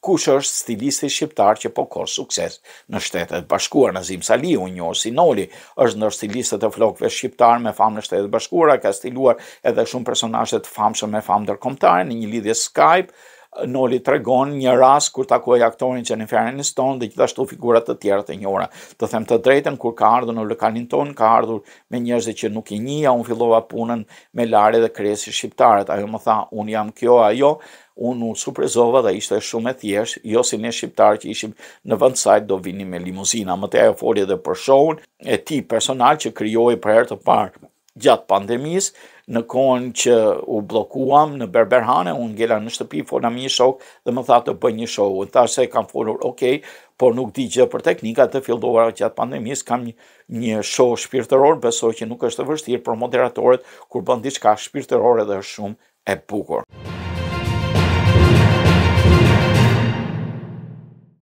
kush është stilisti shqiptar që po ka sukses në shtetet bashkuara në Zim Sali u njeh si Noli është ndër stilistët e flokëve shqiptar me famë në shtetet bashkuara ka stiluar edhe shumë personazhe të famshëm me famë ndërkombëtare në një lidhje Skype Noli tregon një rast kur takoi aktorin Jennifer Aniston dhe gjithashtu figura të tjera të njohura. Të them të drejtën, kur ka ardhur në lokalin ton, ka ardhur me njerëz që nuk i njeha, un fillova punën me Lare dhe Kresi shqiptarët. Ajo më tha, un jam kjo, ajo unë u surprizova dhe ishte shumë e thjesht, jo si ne shqiptarë që ishim në vend sajt do vini me limuzina, më të e fori dhe për shohën e ti personal që kryoj për herë të parë gjatë pandemis, në konë që u blokuam në Berberhane, unë gjela në shtëpi, fona mi një shok dhe më tha të bëj një show, unë thash se kam folur, okej, okay, por nuk di gjë për teknika të fillduara gjatë pandemis, kam një, një show shpirtëror, besoj që nuk është të vështirë për kur bën diçka shpirtërore dhe shumë e bukur.